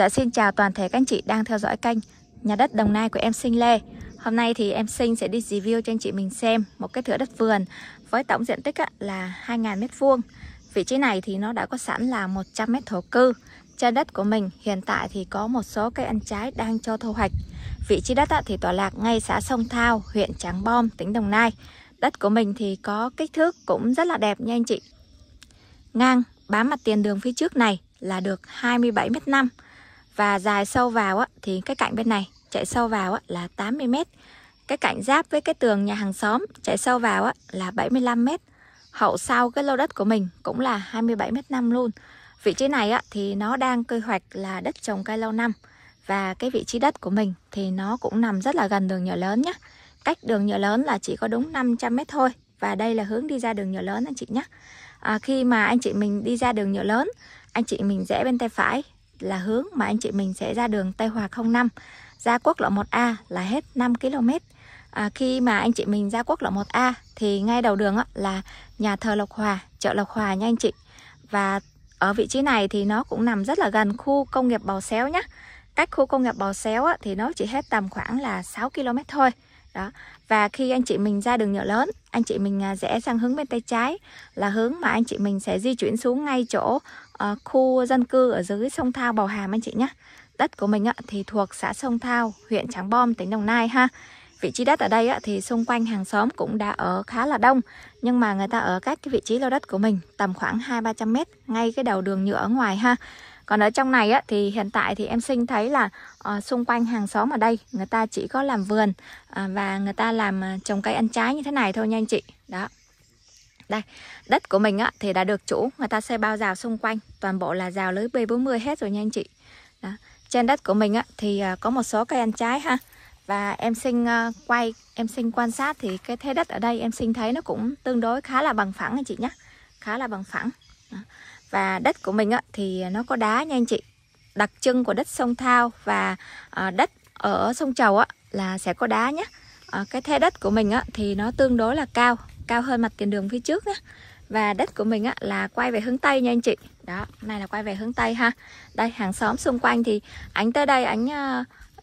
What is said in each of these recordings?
Dạ xin chào toàn thể các anh chị đang theo dõi kênh Nhà đất Đồng Nai của em Sinh Lê Hôm nay thì em Sinh sẽ đi review cho anh chị mình xem một cái thửa đất vườn với tổng diện tích là 2.000m2 Vị trí này thì nó đã có sẵn là 100m thổ cư Trên đất của mình hiện tại thì có một số cây ăn trái đang cho thu hoạch Vị trí đất thì tọa lạc ngay xã Sông Thao, huyện Tràng Bom, tỉnh Đồng Nai Đất của mình thì có kích thước cũng rất là đẹp nha anh chị Ngang bám mặt tiền đường phía trước này là được 27m5 và dài sâu vào á, thì cái cạnh bên này chạy sâu vào á, là 80m cái cạnh giáp với cái tường nhà hàng xóm chạy sâu vào á, là 75m hậu sau cái lô đất của mình cũng là 27m5 luôn vị trí này á, thì nó đang quy hoạch là đất trồng cây lâu năm và cái vị trí đất của mình thì nó cũng nằm rất là gần đường nhựa lớn nhé cách đường nhựa lớn là chỉ có đúng 500m thôi và đây là hướng đi ra đường nhựa lớn anh chị nhé à, khi mà anh chị mình đi ra đường nhựa lớn anh chị mình rẽ bên tay phải là hướng mà anh chị mình sẽ ra đường Tây Hòa 05 ra quốc lộ 1A là hết 5 km. À, khi mà anh chị mình ra quốc lộ 1A thì ngay đầu đường là nhà thờ Lộc Hòa, chợ Lộc Hòa nha anh chị. Và ở vị trí này thì nó cũng nằm rất là gần khu công nghiệp Bò Xéo nhé. Cách khu công nghiệp Bò Xéo thì nó chỉ hết tầm khoảng là 6 km thôi đó và khi anh chị mình ra đường nhựa lớn anh chị mình rẽ à, sang hướng bên tay trái là hướng mà anh chị mình sẽ di chuyển xuống ngay chỗ uh, khu dân cư ở dưới sông Thao Bào Hàm anh chị nhé đất của mình á, thì thuộc xã Sông Thao huyện Tràng Bom tỉnh Đồng Nai ha vị trí đất ở đây á, thì xung quanh hàng xóm cũng đã ở khá là đông nhưng mà người ta ở các cái vị trí lô đất của mình tầm khoảng hai ba trăm mét ngay cái đầu đường nhựa ở ngoài ha còn ở trong này á, thì hiện tại thì em sinh thấy là uh, xung quanh hàng xóm ở đây người ta chỉ có làm vườn uh, và người ta làm ờ, trồng cây ăn trái như thế này thôi nha anh chị. Đó. Đây, đất của mình á, thì đã được chủ, người ta xây bao rào xung quanh, toàn bộ là rào lưới B40 hết rồi nha anh chị. Đó. Trên đất của mình á, thì uh, có một số cây ăn trái ha. Và em sinh uh, quay, em sinh quan sát thì cái thế đất ở đây em sinh thấy nó cũng tương đối khá là bằng phẳng anh chị nhé. Khá là bằng phẳng. Đó và đất của mình thì nó có đá nha anh chị đặc trưng của đất sông thao và ờ, đất ở sông trầu là sẽ có đá nhé ờ, cái thê đất của mình thì nó tương đối là cao cao hơn mặt tiền đường phía trước nhé và đất của mình là quay về hướng Tây nha anh chị Đó, này là quay về hướng Tây ha Đây, hàng xóm xung quanh thì ảnh tới đây, ảnh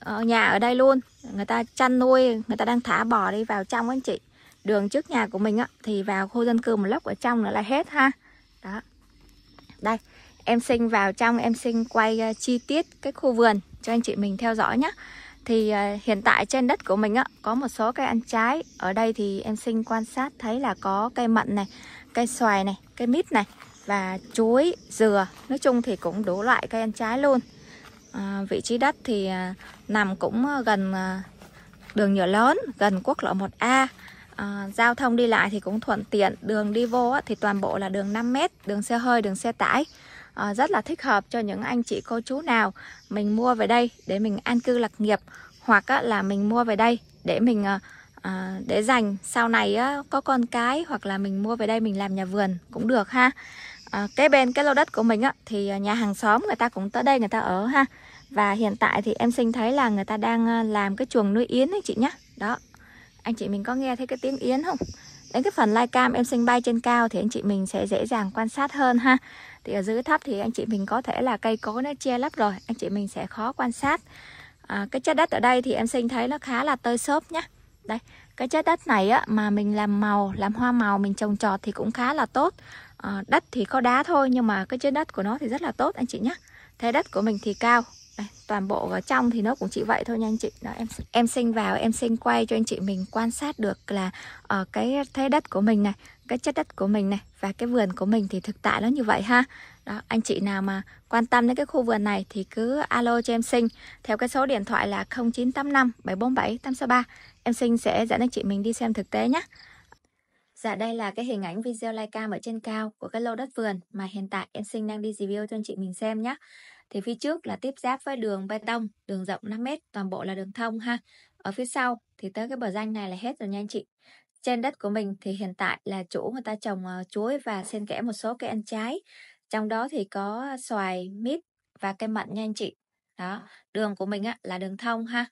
ờ, nhà ở đây luôn Người ta chăn nuôi, người ta đang thả bò đi vào trong anh chị Đường trước nhà của mình thì vào khu dân cư một lốc ở trong nữa là hết ha Đó đây, em xin vào trong em xin quay uh, chi tiết cái khu vườn cho anh chị mình theo dõi nhé thì uh, hiện tại trên đất của mình á, có một số cây ăn trái Ở đây thì em xin quan sát thấy là có cây mận này, cây xoài này, cây mít này Và chuối, dừa, nói chung thì cũng đủ loại cây ăn trái luôn à, Vị trí đất thì à, nằm cũng gần à, đường nhựa lớn, gần quốc lộ 1A À, giao thông đi lại thì cũng thuận tiện đường đi vô á, thì toàn bộ là đường 5m đường xe hơi đường xe tải à, rất là thích hợp cho những anh chị cô chú nào mình mua về đây để mình an cư lạc nghiệp hoặc á, là mình mua về đây để mình à, à để dành sau này á, có con cái hoặc là mình mua về đây mình làm nhà vườn cũng được ha à, cái bên cái lô đất của mình á, thì à, nhà hàng xóm người ta cũng tới đây người ta ở ha và hiện tại thì em sinh thấy là người ta đang làm cái chuồng nuôi yến ấy chị nhá đó anh chị mình có nghe thấy cái tiếng yến không đến cái phần lai cam em sinh bay trên cao thì anh chị mình sẽ dễ dàng quan sát hơn ha thì ở dưới thấp thì anh chị mình có thể là cây cối nó che lấp rồi anh chị mình sẽ khó quan sát à, cái chất đất ở đây thì em sinh thấy nó khá là tơi xốp nhá đây cái chất đất này á mà mình làm màu làm hoa màu mình trồng trọt thì cũng khá là tốt à, đất thì có đá thôi nhưng mà cái chất đất của nó thì rất là tốt anh chị nhé thế đất của mình thì cao đây, toàn bộ vào trong thì nó cũng chỉ vậy thôi nha anh chị Đó, em em sinh vào em sinh quay cho anh chị mình quan sát được là uh, cái thế đất của mình này cái chất đất của mình này và cái vườn của mình thì thực tại nó như vậy ha đó anh chị nào mà quan tâm đến cái khu vườn này thì cứ alo cho em sinh theo cái số điện thoại là 0985 747 863 em sinh sẽ dẫn anh chị mình đi xem thực tế nhé Dạ đây là cái hình ảnh video live cam ở trên cao của cái lô đất vườn mà hiện tại em sinh đang đi review cho anh chị mình xem nhé thì phía trước là tiếp giáp với đường bê tông, đường rộng 5 mét, toàn bộ là đường thông ha. Ở phía sau thì tới cái bờ ranh này là hết rồi nha anh chị. Trên đất của mình thì hiện tại là chủ người ta trồng ờ, chuối và xen kẽ một số cây ăn trái. Trong đó thì có xoài, mít và cây mận nha anh chị. Đó, đường của mình á, là đường thông ha.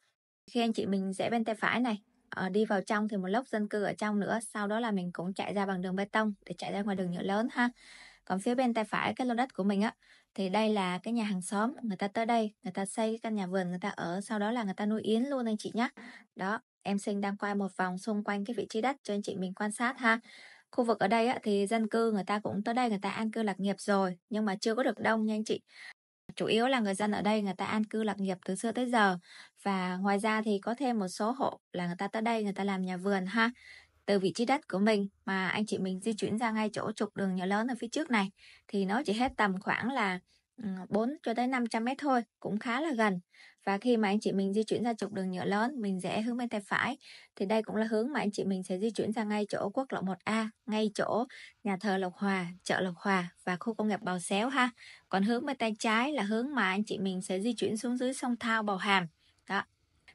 Khi anh chị mình rẽ bên tay phải này, ở ờ, đi vào trong thì một lốc dân cư ở trong nữa, sau đó là mình cũng chạy ra bằng đường bê tông để chạy ra ngoài đường nhựa lớn ha còn phía bên tay phải cái lô đất của mình á thì đây là cái nhà hàng xóm người ta tới đây người ta xây cái căn nhà vườn người ta ở sau đó là người ta nuôi yến luôn anh chị nhé đó em sinh đang quay một vòng xung quanh cái vị trí đất cho anh chị mình quan sát ha khu vực ở đây á, thì dân cư người ta cũng tới đây người ta an cư lạc nghiệp rồi nhưng mà chưa có được đông nha anh chị chủ yếu là người dân ở đây người ta an cư lạc nghiệp từ xưa tới giờ và ngoài ra thì có thêm một số hộ là người ta tới đây người ta làm nhà vườn ha từ vị trí đất của mình mà anh chị mình di chuyển ra ngay chỗ trục đường nhựa lớn ở phía trước này thì nó chỉ hết tầm khoảng là 4 ừ, cho tới 500 mét thôi, cũng khá là gần. Và khi mà anh chị mình di chuyển ra trục đường nhựa lớn, mình rẽ hướng bên tay phải thì đây cũng là hướng mà anh chị mình sẽ di chuyển ra ngay chỗ quốc lộ 1A, ngay chỗ nhà thờ Lộc Hòa, chợ Lộc Hòa và khu công nghiệp Bào Xéo ha. Còn hướng bên tay trái là hướng mà anh chị mình sẽ di chuyển xuống dưới sông Thao Bào Hàm. Đó.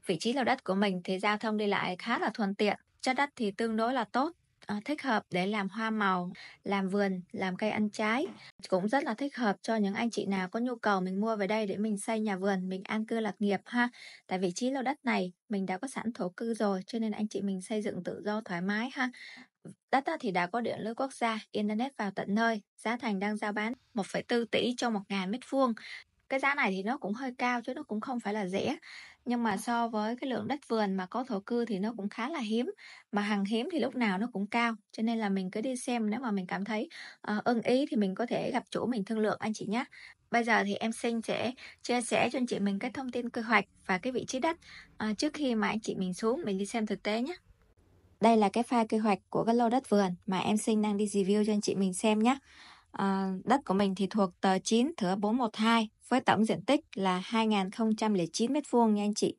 Vị trí lầu đất của mình thì giao thông đi lại khá là thuận tiện Chất đất thì tương đối là tốt ờ, thích hợp để làm hoa màu, làm vườn, làm cây ăn trái. Cũng rất là thích hợp cho những anh chị nào có nhu cầu mình mua về đây để mình xây nhà vườn, mình an cư lạc nghiệp ha. Tại vị trí lô đất này mình đã có sẵn thổ cư rồi cho nên anh chị mình xây dựng tự do thoải mái ha. Đất thì đã có điện lưới quốc gia, internet vào tận nơi, giá thành đang giao bán 1,4 tỷ cho 1.000 mét vuông cái giá này thì nó cũng hơi cao chứ nó cũng không phải là rẻ nhưng mà so với cái lượng đất vườn mà có thổ cư thì nó cũng khá là hiếm mà hàng hiếm thì lúc nào nó cũng cao cho nên là mình cứ đi xem nếu mà mình cảm thấy uh, ưng ý thì mình có thể gặp chủ mình thương lượng anh chị nhé bây giờ thì em sinh sẽ chia sẻ cho anh chị mình cái thông tin quy hoạch và cái vị trí đất uh, trước khi mà anh chị mình xuống mình đi xem thực tế nhé đây là cái file quy hoạch của cái lô đất vườn mà em sinh đang đi review cho anh chị mình xem nhé À, ờ, đất của mình thì thuộc tờ 9 thửa 412 với tổng diện tích là 2.009 m2 nha anh chị.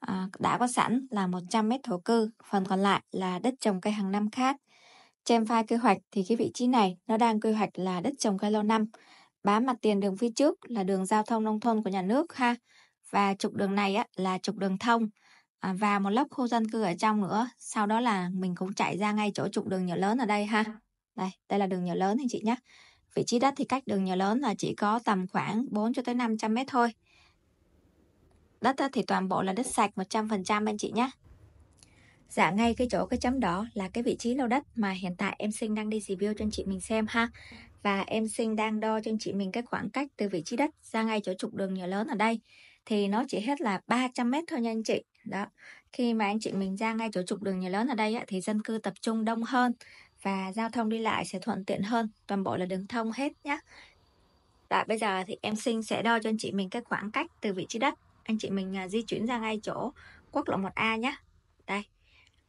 À, đã có sẵn là 100 m thổ cư, phần còn lại là đất trồng cây hàng năm khác. Trên file quy hoạch thì cái vị trí này nó đang quy hoạch là đất trồng cây lâu năm, bám mặt tiền đường phía trước là đường giao thông nông thôn của nhà nước ha. Và trục đường này á, là trục đường thông à, và một lớp khu dân cư ở trong nữa. Sau đó là mình cũng chạy ra ngay chỗ trục đường nhỏ lớn ở đây ha. Đây, đây là đường nhỏ lớn anh chị nhé. Vị trí đất thì cách đường nhà lớn là chỉ có tầm khoảng 4 cho tới 500 mét thôi. Đất thì toàn bộ là đất sạch 100% anh chị nhé. Dạ ngay cái chỗ cái chấm đó là cái vị trí lô đất mà hiện tại em Sinh đang đi review cho anh chị mình xem ha. Và em Sinh đang đo cho anh chị mình cái khoảng cách từ vị trí đất ra ngay chỗ trục đường nhà lớn ở đây. Thì nó chỉ hết là 300 mét thôi nha anh chị. Đó. Khi mà anh chị mình ra ngay chỗ trục đường nhà lớn ở đây á, thì dân cư tập trung đông hơn và giao thông đi lại sẽ thuận tiện hơn, toàn bộ là đường thông hết nhé. Và bây giờ thì em xin sẽ đo cho anh chị mình cái khoảng cách từ vị trí đất. Anh chị mình à, di chuyển ra ngay chỗ quốc lộ 1A nhé. Đây,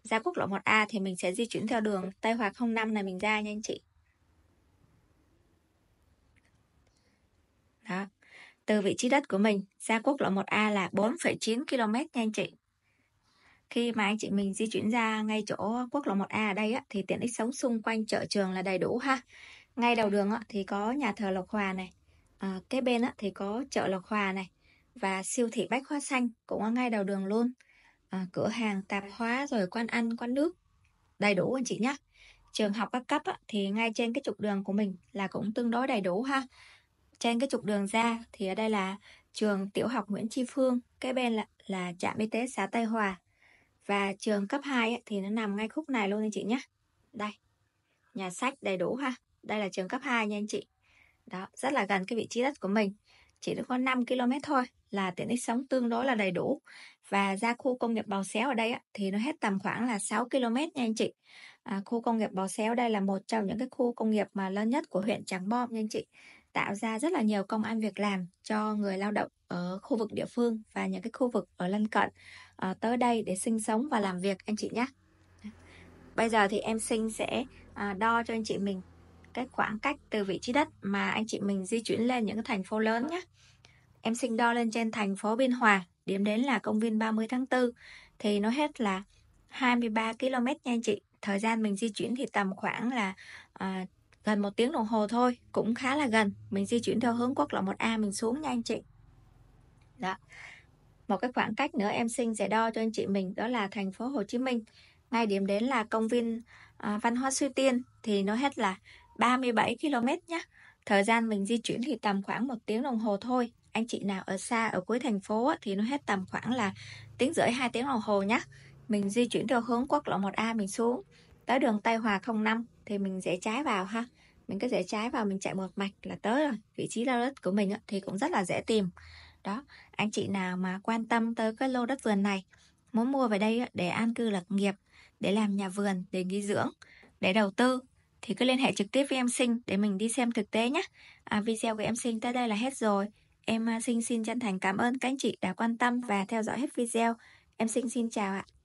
ra quốc lộ 1A thì mình sẽ di chuyển theo đường Tây Hòa 05 này mình ra nha anh chị. Đó. Từ vị trí đất của mình ra quốc lộ 1A là 4,9 km nha anh chị. Khi mà anh chị mình di chuyển ra ngay chỗ quốc lộ 1A ở đây á, thì tiện ích sống xung quanh chợ trường là đầy đủ ha. Ngay đầu đường á, thì có nhà thờ Lộc Hòa này, à, kế bên á, thì có chợ Lộc Hòa này và siêu thị Bách Hóa Xanh cũng ở ngay đầu đường luôn. À, cửa hàng tạp hóa rồi quán ăn, quán nước đầy đủ anh chị nhé. Trường học các cấp á, thì ngay trên cái trục đường của mình là cũng tương đối đầy đủ ha. Trên cái trục đường ra thì ở đây là trường tiểu học Nguyễn Tri Phương, kế bên là, là trạm y tế xã Tây Hòa và trường cấp 2 thì nó nằm ngay khúc này luôn anh chị nhé. Đây, nhà sách đầy đủ ha. Đây là trường cấp 2 nha anh chị. Đó, rất là gần cái vị trí đất của mình. Chỉ được có 5 km thôi là tiện ích sống tương đối là đầy đủ. Và ra khu công nghiệp Bào Xéo ở đây thì nó hết tầm khoảng là 6 km nha anh chị. À, khu công nghiệp bào Xéo đây là một trong những cái khu công nghiệp mà lớn nhất của huyện Tràng Bom nha anh chị tạo ra rất là nhiều công an việc làm cho người lao động ở khu vực địa phương và những cái khu vực ở lân cận uh, tới đây để sinh sống và làm việc anh chị nhé. Bây giờ thì em Sinh sẽ uh, đo cho anh chị mình cái khoảng cách từ vị trí đất mà anh chị mình di chuyển lên những thành phố lớn nhé. Em Sinh đo lên trên thành phố Biên Hòa, điểm đến là công viên 30 tháng 4 thì nó hết là 23 km nha anh chị. Thời gian mình di chuyển thì tầm khoảng là uh, gần một tiếng đồng hồ thôi cũng khá là gần mình di chuyển theo hướng quốc lộ 1A mình xuống nha anh chị đó dạ. một cái khoảng cách nữa em xin sẽ đo cho anh chị mình đó là thành phố Hồ Chí Minh ngay điểm đến là công viên à, văn hóa suy tiên thì nó hết là 37 km nhé thời gian mình di chuyển thì tầm khoảng một tiếng đồng hồ thôi anh chị nào ở xa ở cuối thành phố thì nó hết tầm khoảng là tiếng rưỡi hai tiếng đồng hồ nhé mình di chuyển theo hướng quốc lộ 1A mình xuống tới đường Tây Hòa 05 thì mình sẽ trái vào ha mình cứ rẽ trái vào mình chạy một mạch là tới rồi vị trí lô đất của mình thì cũng rất là dễ tìm đó anh chị nào mà quan tâm tới cái lô đất vườn này muốn mua về đây để an cư lạc nghiệp để làm nhà vườn để nghỉ dưỡng để đầu tư thì cứ liên hệ trực tiếp với em sinh để mình đi xem thực tế nhé à, video của em sinh tới đây là hết rồi em à, sinh xin chân thành cảm ơn các anh chị đã quan tâm và theo dõi hết video em sinh xin chào ạ